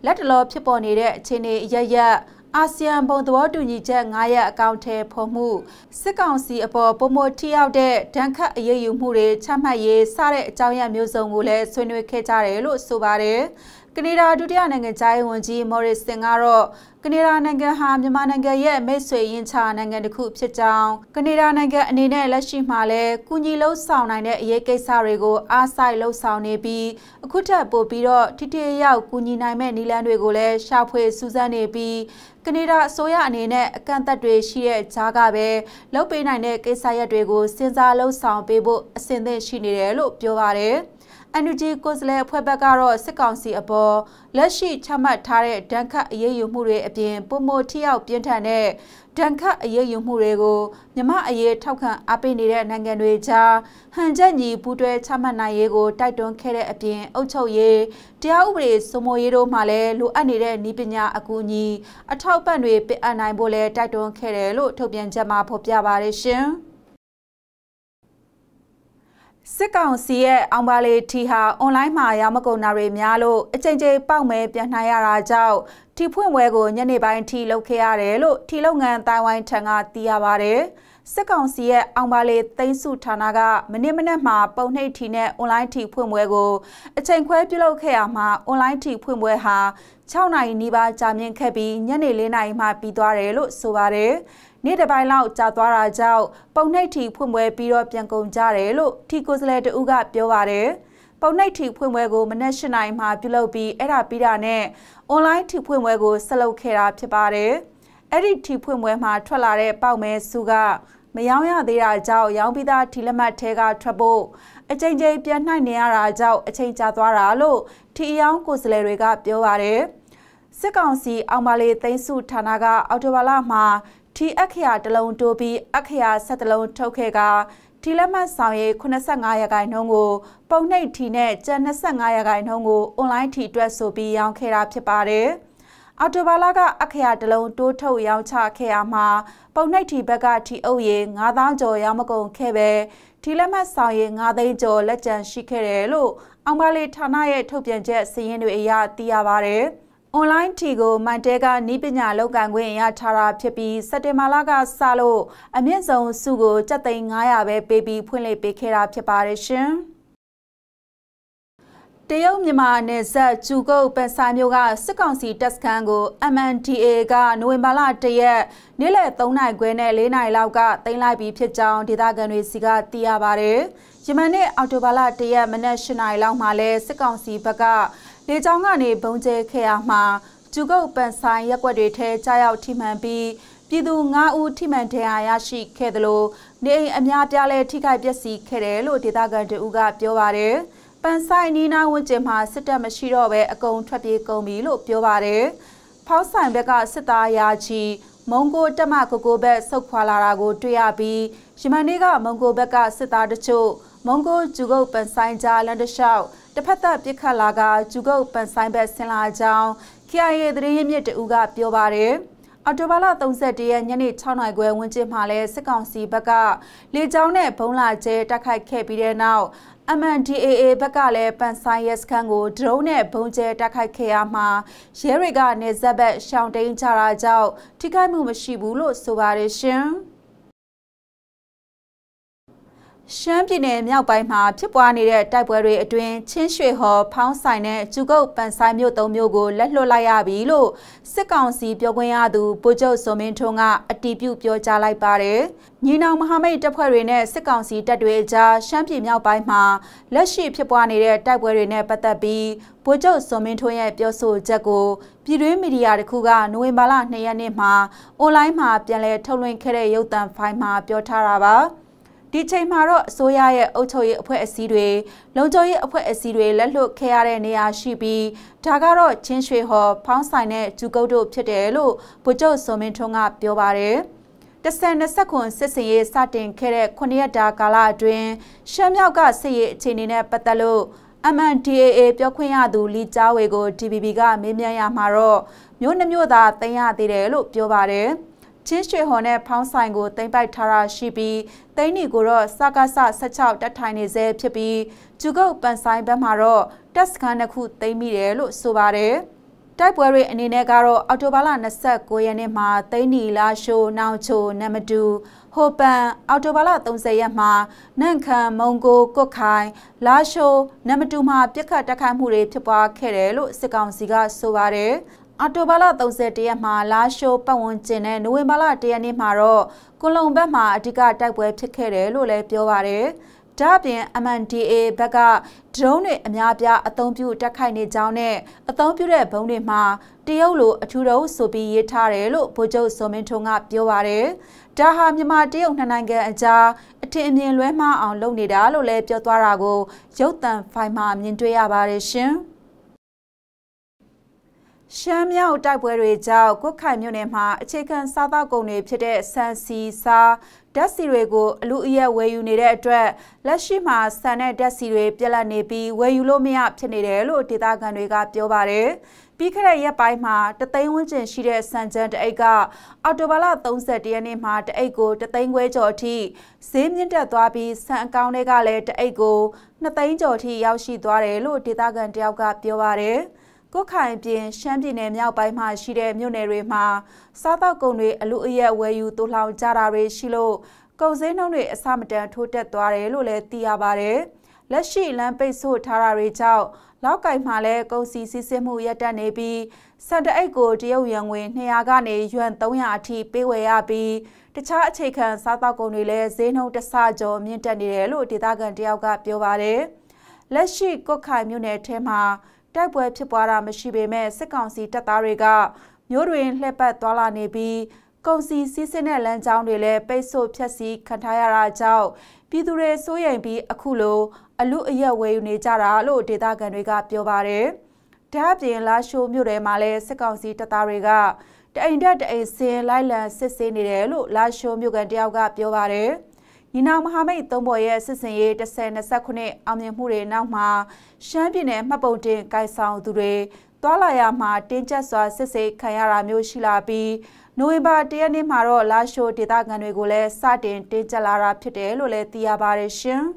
လက်တလောဖြစ်ပေါ်နေတဲ့အခြေအနေအရရက်အာဆီယံဘုံသဘောတူညီချက်9ရက်အကောင့်ထဲဖော်မှုစစ်ကောင်စီအပေါ်ပုံမထိရောက်တဲ့ဒဏ်ခတ်အရေးယူမှုတွေချမှတ်ရေးစတဲ့အကြောင်းအရာမျိုးစုံကိုလည်းဆွေးနွေးခဲ့ကြတယ်လို့ဆိုပါတယ်။ကနေဒါဒုတိယနိုင်ငံခြားရေးဝန်ကြီးမော်ရစ်စင်ကတော့ကနေဒါနိုင်ငံဟာမြန်မာနိုင်ငံရဲ့မိတ်ဆွေရင်းချနိုင်ငံတစ်ခုဖြစ်ကြောင်းကနေဒါနိုင်ငံအနေနဲ့လက်ရှိမှာလည်းကုညီလှုပ်ဆောင်နိုင်တဲ့အရေးကိစ္စတွေကိုအားစိုက်လှုပ်ဆောင်နေပြီးအခုထက်ပိုပြီးတော့ထိထိရောက်ကုညီနိုင်မဲ့နည်းလမ်းတွေကိုလည်းရှာဖွေစူးစမ်းနေပြီးကနေဒါအစိုးရအနေနဲ့အကန့်အသတ်တွေရှိတဲ့ကြားကပဲလုပ်ပေးနိုင်တဲ့ကိစ္စရပ်တွေကိုစဉ်းစားလှုပ်ဆောင်ပေးဖို့အဆင်သင့်ရှိနေတယ်လို့ပြောပါတယ်။ NUG ကိုယ်စားလှယ်အဖွဲ့ဘက်ကတော့စစ်ကောင်စီအပေါ်လက်ရှိချမှတ်ထားတဲ့ဒဏ်ခတ်အရေးယူမှုတွေအပြင် ပုံမထိရောက်ပြင်းထန်တဲ့ဒဏ်ခတ်အရေးယူမှုတွေကိုမြမအရေးထောက်ခံအားပေးနေတဲ့နိုင်ငံတွေကြားဟန်ချက်ညီပူးတွဲချမှတ်နိုင်ရေးကိုတိုက်တွန်းခဲ့တဲ့အပြင် အုပ်ချုပ်ရေးတရားဥပဒေစိုးမိုးရေးတို့မှလည်းလိုအပ်နေတဲ့နည်းပညာအကူအညီအထောက်ပံ့တွေပေးအပ်နိုင်ဖို့လည်းတိုက်တွန်းခဲ့တယ်လို့ထုတ်ပြန်ချက်မှာဖော်ပြပါတယ်ရှင်။စစ်ကောင်စီရဲ့အောင်ပါလေထီဟာအွန်လိုင်းမှာရမကုန်တာတွေများလို့အကြိမ်ကြိမ်ပေါက်မဲပြန်နှိုင်းရတာကြောင့်ထီဖွင့်ပွဲကိုညနေပိုင်းထီလုပ်ခဲ့ရတယ်လို့ထီလုပ်ငန်းတိုင်ဝိုင်းထံကသိရပါတယ်စစ်ကောင်စီရဲ့အောင်ပါလေသိန်းစုဌာနကမနေ့မနေ့မှာပုံနှိပ်ထီနဲ့အွန်လိုင်းထီဖွင့်ပွဲကိုအချိန်ခွဲပြုလုပ်ခဲ့ရမှာအွန်လိုင်းထီဖွင့်ပွဲဟာ6နိုင်နီးပါးကြာမြင့်ခဲ့ပြီးညနေ4နိုင်မှပြီးသွားတယ်လို့ဆိုပါတယ်နေ့တစ်ပိုင်းလောက်ကြာသွားတာကြောင့်ပုံနှိပ်ထီဖွင့်ပွဲပြီးတော့ပြန်ကုန်ကြတယ်လို့ထီကိုစလဲတဦးကပြောပါတယ်။ပုံနှိပ်ထီဖွင့်ပွဲကိုမနက်၈နာရီမှာပြုလုပ်ပြီးအဲ့ဒါပြီးတာနဲ့ online ထီဖွင့်ပွဲကိုဆက်လုပ်ခဲ့တာဖြစ်ပါတယ်။အဲ့ဒီထီဖွင့်ပွဲမှာထွက်လာတဲ့ပေါက်မဲစုကမရောင်းရသေးတာကြောင့်ရောင်းပြီးသားထီလက်မှတ်ထဲကထွက်ဖို့အချိန်ချင်းပြန်နှိုက်နေရတာကြောင့်အချိန်ကြာသွားတာလို့ထီအောင်ကိုယ်စလဲတွေကပြောပါတယ်။စစ်ကောင်စီအောင်မလေးသိန်းစုဌာနကအော်တိုဘာလမှာဒီအခရာတလုံးတိုးပြီးအခရာဆက်တလုံးထုတ်ခဲ့ကဒီလက်မှတ်ဆောင်ရည်85ရာခိုင်နှုန်းကိုပုံနှိပ်ထီနဲ့ကျန်25ရာခိုင်နှုန်းကိုအွန်လိုင်းထီအတွက်ဆိုပြီးရောင်းခဲ့တာဖြစ်ပါတယ်။အော်တိုဘာလာက အခရာတလုံးတိုးထုတ်ရောင်းချခဲ့ရမှာ ပုံနှိပ်ထီဘက်ကထီအုပ်ရေ9000ကျော်ရောင်းမကုန်ခဲ့ပဲထီလက်မှတ်ဆောင်ရေ9သိန်းကျော်လက်ကျန်ရှိခဲ့တယ်လို့အောင်ပါလေဌာနရဲ့ထုတ်ပြန်ချက်စည်ရင်းတွေအရသိရပါဗျ။။ online ထီကိုမန်တဲကနီးပညာလောက်ကန်ခွင့်ရထားတာဖြစ်ပြီးစက်တင်ဘာလကစလို့အမြင့်ဆုံးစုကိုစက်သိန်း900ပဲပေးပြီးဖွင့်လှစ်ပေးခဲ့တာဖြစ်ပါတယ်ရှင်။တရုတ်မြန်မာနယ်စပ်ကျူကုတ်ပန်စာမျိုးကစစ်ကောင်စီတပ်စခန်းကို MNDA ကနိုဝင်ဘာလ၁ရက်နေ့လယ်3နိုင်ခွဲနဲ့4နိုင်လောက်ကတင်လိုက်ပြီးဖြစ်ကြောင်းဒေသခံတွေစီကသိရပါတယ်။ယမန်နေ့အော်တိုဘာလ၁ရက်မနက်၈နိုင်လောက်မှာလဲစစ်ကောင်စီဘက်ကလေကြောင်းကနေဘုံကျဲခဲ့ရမှာကျူကုတ်ပန်ဆိုင်ရက်ွက်တွေထဲကြားရောက်ထိမှန်ပြီးပြည်သူ9ဦးထိမှန်ဒဏ်ရာရရှိခဲ့သလိုနေအိမ်အများပြားလည်းထိခိုက်ပျက်စီးခဲ့တယ်လို့ဒေသခံတို့ကပြောပါတယ်။ပန်ဆိုင်နီနာဝန်းကျင်မှာစစ်တပ်မရှိတော့ဘဲအကုန်ထွက်ပြေးကုန်ပြီလို့ပြောပါတယ်။ဖောက်ဆိုင်ဘက်ကစစ်သားရာချီမုံကိုတက်မကိုကိုဘက်ဆုတ်ခွာလာတာကို တွေ့ရပြီးရမန်လေးကမုံကိုဘက်ကစစ်သားတချို့မုံကိုကျူကုတ်ပန်ဆိုင်ကြားလန်တလျှောက်တဖက်သက်ပြစ်ခတ်လာကဂျူကုတ်ပန်ဆိုင်ဘက်ဆင်လာကြောင်း KIA သတင်းရင်းမြစ်တူကပြောပါတယ်။အော်တိုဘာလ31ရက်ညနေ6နာရီခွဲဝန်းကျင်မှာလဲစစ်ကောင်စီဘက်ကလေကြောင်းနဲ့ဘုံလာကျဲတိုက်ခိုက်ခဲ့ပြီးတဲ့နောက် MNDAA ဘက်ကလည်းပန်ဆိုင်ရဲစခန်းကိုဒရုန်းနဲ့ဘုံကျဲတိုက်ခိုက်ခဲ့ရမှာရဲတွေကနေဇက်ဘက်ရှောင်းတိန်ချတာကြောင့်ထိခိုက်မှုမရှိဘူးလို့ဆိုပါတယ်ရှင်။ရှမ်းပြည်နယ်မြောက်ပိုင်းမှာဖြစ်ပွားနေတဲ့တိုက်ပွဲတွေအတွင်းချင်းရွှေဟော်ဖောင်းဆိုင်နဲ့ကျူကုတ်ပန်ဆိုင်မြို့သုံးမြို့ကိုလက်လွတ်လိုက်ရပြီလို့စစ်ကောင်စီပြောခွင့်ရသူဗိုလ်ချုပ်စောမင်းထွန်းကအတည်ပြုပြောကြားလိုက်ပါတယ်။ညီနောင်မဟာမိတ်တပ်ဖွဲ့တွေနဲ့စစ်ကောင်စီတပ်တွေအကြားရှမ်းပြည်မြောက်ပိုင်းမှာလက်ရှိဖြစ်ပွားနေတဲ့တိုက်ပွဲတွေနဲ့ပတ်သက်ပြီးဗိုလ်ချုပ်စောမင်းထွန်းရဲ့ပြောဆိုချက်ကိုပြည်တွင်းမီဒီယာတစ်ခုကနိုဝင်ဘာလ2ရက်နေ့မှာအွန်လိုင်းမှာပြန်လည်ထုတ်လွှင့်ခဲ့တဲ့ရုပ်သံဖိုင်မှာပြောထားတာပါ။ဒီချိန်မှာတော့အစိုးရရဲ့အုပ်ချုပ်ရေးအဖွဲ့အစည်းတွေလုံခြုံရေးအဖွဲ့အစည်းတွေလက်လွတ်ခဲ့ရတဲ့နေရာရှိပြီးဒါကတော့ချင်းရွှေဟော်ဖောင်းဆိုင်တဲ့ဂျူကုတ်တို့ဖြစ်တယ်လို့ဗိုလ်ချုပ်စောမင်းထွန်းကပြောပါတယ်။တဆန်၂ခွန်စစ်စင်ရေးစတင်ခဲ့တဲ့9ရက်တာကာလအတွင်းရှမ်းမြောက်ကစစ်ရေးအခြေအနေနဲ့ပတ်သက်လို့ MNDAA ပြောခွင့်ရသူလီကြားဝေကို DBB ကမေးမြန်းရမှာတော့မျိုးနှမျိုးသာတင်ရသေးတယ်လို့ပြောပါတယ်။ချင်းရွှေဟော်နဲ့ဖောင်းဆိုင်ကိုတင်ပိုက်ထားတာရှိပြီးတိန်းနီကိုတော့စကားဆ16တက်ထိုင်နေဆဲဖြစ်ပြီးကျုပ်ကုတ်ပန်ဆိုင်ဘက်မှာတော့တက်စကန်တစ်ခုတိန်းမိတယ်လို့ဆိုပါတယ်တိုက်ပွဲတွေအနေနဲ့ကတော့အော်တိုဘာလ29ရက်နေ့မှာတိန်းနီလာရှိုနောင်ချိုနမတူဟိုပန်အော်တိုဘာလ30ရက်မှာနန့်ခမ်းမုံကိုကုတ်ခိုင်လာရှိုနမတူမှာပြစ်ခတ်တိုက်ခိုက်မှုတွေဖြစ်ပွားခဲ့တယ်လို့စစ်ကောင်စီကဆိုပါတယ်အော်တိုဘာလ31ရက်မှာလာရှိုးပတ်ဝန်းကျင်နဲ့နိုဝင်ဘာလ1ရက်နေ့မှာတော့ကွလုံဘက်မှာအဓိကတိုက်ပွဲဖြစ်ခဲ့တယ်လို့လည်းပြောပါတယ်။ဒါ့အပြင် MNDA ဘက်ကဒရုန်းတွေအများပြားအသုံးပြုတက်ခိုက်နေကြောင်းနဲ့အသုံးပြုတဲ့ဘုံတွေမှာတရုတ်လိုအထူးတုံးဆိုပြီးရေးထားတယ်လို့ဗိုလ်ချုပ်စောမင်းထွန်းကပြောပါတယ်။ဒါဟာမြန်မာတရုတ်နှစ်နိုင်ငံအကြားအထင်အမြင်လွဲမှားအောင်လုပ်နေတာလို့လည်းပြောသွားတာကိုရုတ်တံဖိုင်မှာမြင်တွေ့ရပါတယ်ရှင်။ရှမ်းမြောက်တိုက်ပွဲတွေကြောင့်ကွတ်ခိုင်မြို့နယ်မှာအခြေခံစားသောက်ကုန်တွေဖြစ်တဲ့ဆန်စီစာဓာတ်ဆီတွေကိုအလူအယက်ဝယ်ယူနေတဲ့အတွက်လက်ရှိမှာဆန်နဲ့ဓာတ်ဆီတွေပြက်လက်နေပြီးဝယ်ယူလို့မရဖြစ်နေတယ်လို့ဒေသခံတွေကပြောပါတယ်။ပြီးခဲ့တဲ့ရက်ပိုင်းမှာတသိန်းဝန်းကျင်ရှိတဲ့ဆန်ကြမ်းတအိတ်က အော်တိုဘာလ31ရက်နေ့မှာတအိတ်ကိုတသိန်းခွဲကျော်အထိဈေးမြင့်တက်သွားပြီးဆန်အကောင်တွေကလည်းတအိတ်ကို2သိန်းကျော်အထိရောက်ရှိသွားတယ်လို့ဒေသခံတယောက်ကပြောပါတယ်။ကုတ်ခိုင်ပြင်ရှမ်းပြည်နယ်မြောက်ပိုင်းမှာရှိတဲ့မြို့နယ်တွေမှာစားသောက်ကုန်တွေအလူအယက်ဝယ်ယူတူလောင်ကြတာတွေရှိလို့ကုန်စည်နှုန်းတွေအဆမတန်ထိုးတက်သွားတယ်လို့လည်းသိရပါတယ်။လက်ရှိလမ်းပိတ်ဆို့ထားတာတွေကြောင့်လောက်ကင်မှာလည်းကုန်စည်စီးဆင်းမှုရပ်တန့်နေပြီးစံတအိတ်ကိုတရုတ်ရန်ငွေ200ကနေယွမ်300အထိပေးဝယ်ရပြီးတခြားအခြေခံစားသောက်ကုန်တွေလည်းဈေးနှုန်းတဆကျော်မြင့်တက်နေတယ်လို့ဒေသခံတယောက်ကပြောပါတယ်။လက်ရှိကုတ်ခိုင်မြို့နယ်ထဲမှာတိုက်ပွဲဖြစ်ပွားတာမရှိပေမဲ့စစ်ကောင်စီတပ်သားတွေကမျိုးတွင်လှည့်ပတ်သွားလာနေပြီးကုန်စည်စီးဆင်းတဲ့လမ်းကြောင်းတွေလည်းပိတ်ဆို့ဖျက်ဆီးခံထားရတာကြောင့်ပြည်သူတွေစိုးရိမ်ပြီးအခုလိုအလူအယက်ဝေယူနေကြတာလို့ဒေသခံတွေက ပြောပါတယ်။ဒါအပြင်လာရှိုးမြို့ထဲမှာလည်းစစ်ကောင်စီတပ်သားတွေကတအိမ်တက်တအိမ်ဆင်းလိုက်လံစစ်ဆေးနေတယ်လို့လာရှိုးမြို့ကန်တယောက်ကပြောပါတယ်။ညီနောင်မဟာမိတ်သုံးပေါ်ရဲ့စစ်စင်ရေး1029အောင်မြင်မှုတွေနောက်မှာရှမ်းပြည်နယ်မှတ်ပုံတင်ကိုင်ဆောင်သူတွေွာလာရမှာတင်းကျပ်စွာစစ်ဆေးခံရတာမျိုးရှိလာပြီးနိုဝင်ဘာ၁ရက်နေ့မှာတော့လာရှိုဒေသခံတွေကိုလည်းစတင်တင်းကျပ်လာတာဖြစ်တယ်လို့လည်းသိရပါတယ်ရှင်။